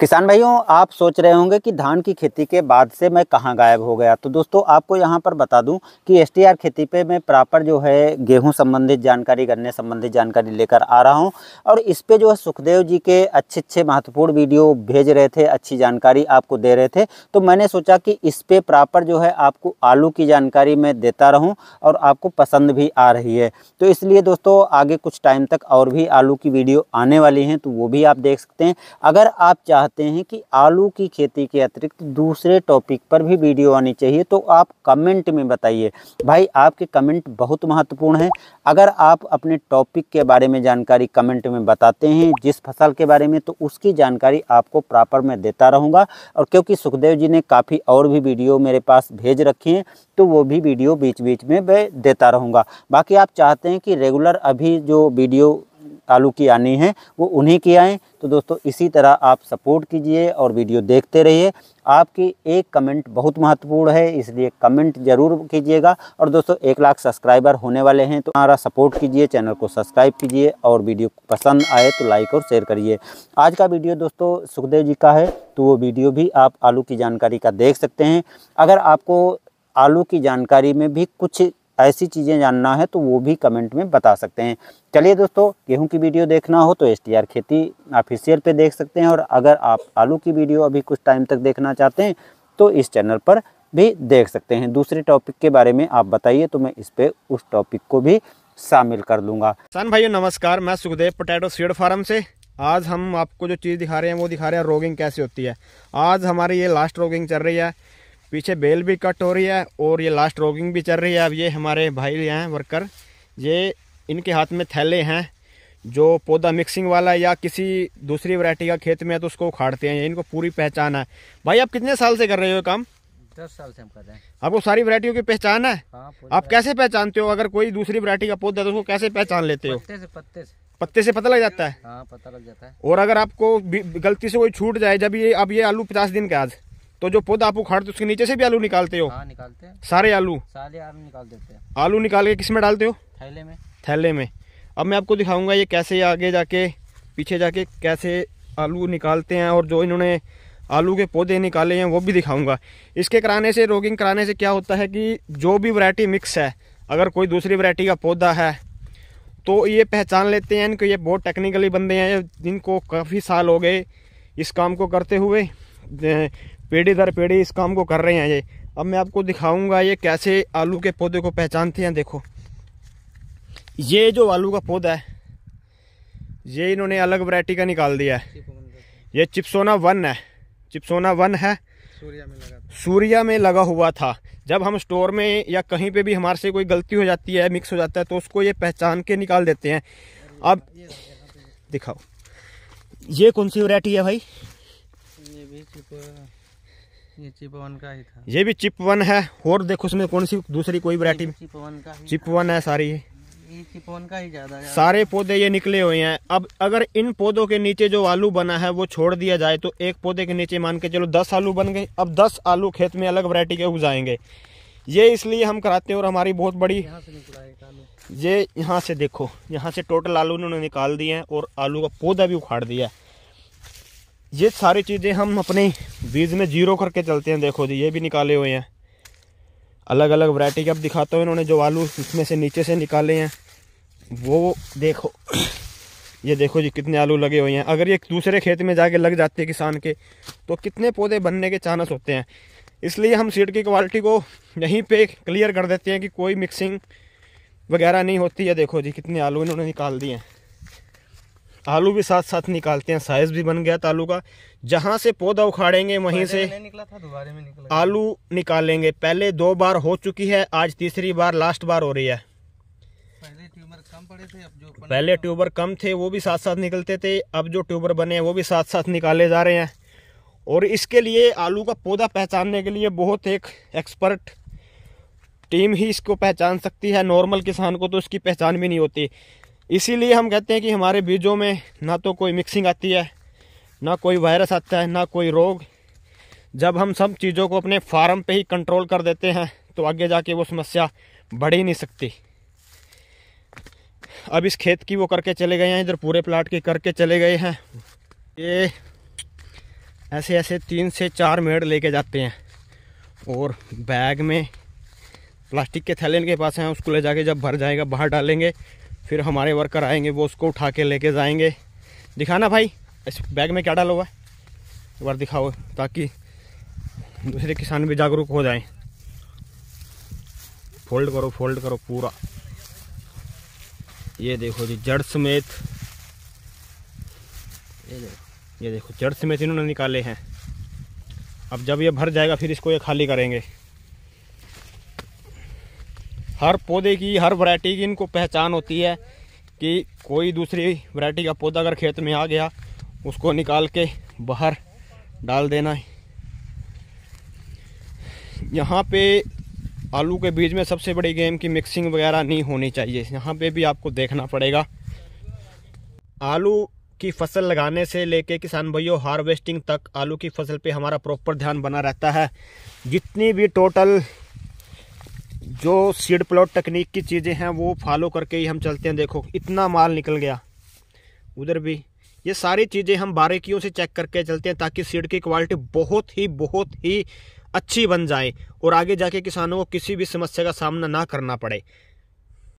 किसान भाइयों आप सोच रहे होंगे कि धान की खेती के बाद से मैं कहाँ गायब हो गया तो दोस्तों आपको यहाँ पर बता दूं कि एसटीआर खेती पे मैं प्रॉपर जो है गेहूँ संबंधित जानकारी गन्ने संबंधित जानकारी लेकर आ रहा हूँ और इस पे जो है सुखदेव जी के अच्छे अच्छे महत्वपूर्ण वीडियो भेज रहे थे अच्छी जानकारी आपको दे रहे थे तो मैंने सोचा कि इस पर प्रॉपर जो है आपको आलू की जानकारी मैं देता रहूँ और आपको पसंद भी आ रही है तो इसलिए दोस्तों आगे कुछ टाइम तक और भी आलू की वीडियो आने वाली हैं तो वो भी आप देख सकते हैं अगर आप चाहते चाहते हैं कि आलू की खेती के अतिरिक्त दूसरे टॉपिक पर भी वीडियो आनी चाहिए तो आप कमेंट में बताइए भाई आपके कमेंट बहुत महत्वपूर्ण हैं अगर आप अपने टॉपिक के बारे में जानकारी कमेंट में बताते हैं जिस फसल के बारे में तो उसकी जानकारी आपको प्रॉपर मैं देता रहूँगा और क्योंकि सुखदेव जी ने काफ़ी और भी वीडियो मेरे पास भेज रखी हैं तो वो भी वीडियो बीच बीच में मैं देता रहूँगा बाकी आप चाहते हैं कि रेगुलर अभी जो वीडियो आलू की आनी है वो उन्हीं की आएँ तो दोस्तों इसी तरह आप सपोर्ट कीजिए और वीडियो देखते रहिए आपकी एक कमेंट बहुत महत्वपूर्ण है इसलिए कमेंट जरूर कीजिएगा और दोस्तों एक लाख सब्सक्राइबर होने वाले हैं तो हमारा सपोर्ट कीजिए चैनल को सब्सक्राइब कीजिए और वीडियो पसंद आए तो लाइक और शेयर करिए आज का वीडियो दोस्तों सुखदेव जी का है तो वो वीडियो भी आप आलू की जानकारी का देख सकते हैं अगर आपको आलू की जानकारी में भी कुछ ऐसी चीज़ें जानना है तो वो भी कमेंट में बता सकते हैं चलिए दोस्तों गेहूं की वीडियो देखना हो तो एस खेती ऑफिशियल पे देख सकते हैं और अगर आप आलू की वीडियो अभी कुछ टाइम तक देखना चाहते हैं तो इस चैनल पर भी देख सकते हैं दूसरे टॉपिक के बारे में आप बताइए तो मैं इस पर उस टॉपिक को भी शामिल कर लूँगा सन भाइयों नमस्कार मैं सुखदेव पोटैटो सीड फार्म से आज हम आपको जो चीज़ दिखा रहे हैं वो दिखा रहे हैं रोगिंग कैसे होती है आज हमारी ये लास्ट रोगिंग चल रही है पीछे बेल भी कट हो रही है और ये लास्ट रोगिंग भी चल रही है अब ये हमारे भाई हैं वर्कर ये इनके हाथ में थैले हैं जो पौधा मिक्सिंग वाला या किसी दूसरी वैरायटी का खेत में है तो उसको उखाड़ते हैं इनको पूरी पहचान है भाई आप कितने साल से कर रहे हो काम दस साल से हम कर रहे हैं आपको सारी वरायटियों की पहचान है हाँ, आप कैसे पहचानते हो अगर कोई दूसरी वरायटी का पौधा है तो उसको कैसे पहचान लेते हो पत्ते से पत्ते से पत्ते से पता लग जाता है हाँ, पता लग जाता है और अगर आपको गलती से कोई छूट जाए जब ये अब ये आलू पचास दिन का आज तो जो पौधा आप उखाड़ते हो उसके नीचे से भी आलू निकालते हो हाँ, निकालते हैं सारे आलू सारे आलू निकाल देते हैं आलू निकाल के किस में डालते हो थैले में थैले में अब मैं आपको दिखाऊंगा ये कैसे आगे जाके पीछे जाके कैसे आलू निकालते हैं और जो इन्होंने आलू के पौधे निकाले हैं वो भी दिखाऊंगा इसके कराने से रोगिंग कराने से क्या होता है कि जो भी वरायटी मिक्स है अगर कोई दूसरी वरायटी का पौधा है तो ये पहचान लेते हैं इनको ये बहुत टेक्निकली बंदे हैं जिनको काफ़ी साल हो गए इस काम को करते हुए पेढ़ी दर पेढ़ी इस काम को कर रहे हैं ये अब मैं आपको दिखाऊंगा ये कैसे आलू के पौधे को पहचानते हैं देखो ये जो आलू का पौधा है ये इन्होंने अलग वैरायटी का निकाल दिया है ये चिप्सोना वन है चिप्सोना वन है सूर्या में लगा हुआ था जब हम स्टोर में या कहीं पे भी हमारे से कोई गलती हो जाती है मिक्स हो जाता है तो उसको ये पहचान के निकाल देते हैं अब दिखाओ ये कौन सी वैरायटी है भाई ये भी ये भी चिप वन है और देखो उसमें कौन सी दूसरी कोई variety chip one chip one है सारी का ही ज्यादा सारे पौधे ये निकले हुए हैं अब अगर इन पौधों के नीचे जो आलू बना है वो छोड़ दिया जाए तो एक पौधे के नीचे मान के चलो दस आलू बन गए अब दस आलू खेत में अलग वरायटी के उग ये इसलिए हम कराते हैं और हमारी बहुत बड़ी ये यहाँ से देखो यहाँ से टोटल आलू उन्होंने निकाल दिए हैं और आलू का पौधा भी उखाड़ दिया है ये सारी चीज़ें हम अपने बीज में जीरो करके चलते हैं देखो जी ये भी निकाले हुए हैं अलग अलग वरायटी के अब दिखाता हूँ इन्होंने जो आलू इसमें से नीचे से निकाले हैं वो देखो ये देखो जी कितने आलू लगे हुए हैं अगर ये दूसरे खेत में जाके लग जाते हैं किसान के तो कितने पौधे बनने के चांस होते हैं इसलिए हम सीड की क्वालिटी को यहीं पे क्लियर कर देते हैं कि कोई मिक्सिंग वगैरह नहीं होती है देखो जी कितने आलू इन्होंने निकाल दिए हैं आलू भी साथ साथ निकालते हैं साइज भी बन गया था आलू का जहाँ से पौधा उखाड़ेंगे वहीं से निकला था दोबारे में निकला आलू निकालेंगे पहले दो बार हो चुकी है आज तीसरी बार लास्ट बार हो रही है पहले ट्यूबर कम पड़े थे अब जो पहले ट्यूबर कम थे वो भी साथ साथ निकलते थे अब जो ट्यूबर बने हैं वो भी साथ साथ निकाले जा रहे हैं और इसके लिए आलू का पौधा पहचानने के लिए बहुत एक एक्सपर्ट टीम ही इसको पहचान सकती है नॉर्मल किसान को तो इसकी पहचान भी नहीं होती इसीलिए हम कहते हैं कि हमारे बीजों में ना तो कोई मिक्सिंग आती है ना कोई वायरस आता है ना कोई रोग जब हम सब चीज़ों को अपने फार्म पे ही कंट्रोल कर देते हैं तो आगे जाके वो समस्या बढ़ ही नहीं सकती अब इस खेत की वो करके चले गए हैं इधर पूरे प्लाट के करके चले गए हैं ये ऐसे ऐसे तीन से चार मेड़ लेके जाते हैं और बैग में प्लास्टिक के थैले के पास हैं उसको ले जाके जब भर जाएगा बाहर डालेंगे फिर हमारे वर्कर आएंगे वो उसको उठा के लेके जाएंगे दिखाना भाई इस बैग में क्या डाला हुआ है एक बार दिखाओ ताकि दूसरे किसान भी जागरूक हो जाएं फोल्ड करो फोल्ड करो पूरा ये देखो जी जड़ समेत ये देखो जड़ समेत इन्होंने निकाले हैं अब जब ये भर जाएगा फिर इसको ये खाली करेंगे हर पौधे की हर वैरायटी की इनको पहचान होती है कि कोई दूसरी वैरायटी का पौधा अगर खेत में आ गया उसको निकाल के बाहर डाल देना है यहाँ पे आलू के बीज में सबसे बड़ी गेम की मिक्सिंग वगैरह नहीं होनी चाहिए यहाँ पे भी आपको देखना पड़ेगा आलू की फसल लगाने से लेके किसान भाइयों हार्वेस्टिंग तक आलू की फसल पे हमारा प्रॉपर ध्यान बना रहता है जितनी भी टोटल जो सीड प्लॉट तकनीक की चीज़ें हैं वो फॉलो करके ही हम चलते हैं देखो इतना माल निकल गया उधर भी ये सारी चीज़ें हम बारीकियों से चेक करके चलते हैं ताकि सीड की क्वालिटी बहुत ही बहुत ही अच्छी बन जाए और आगे जाके किसानों को किसी भी समस्या का सामना ना करना पड़े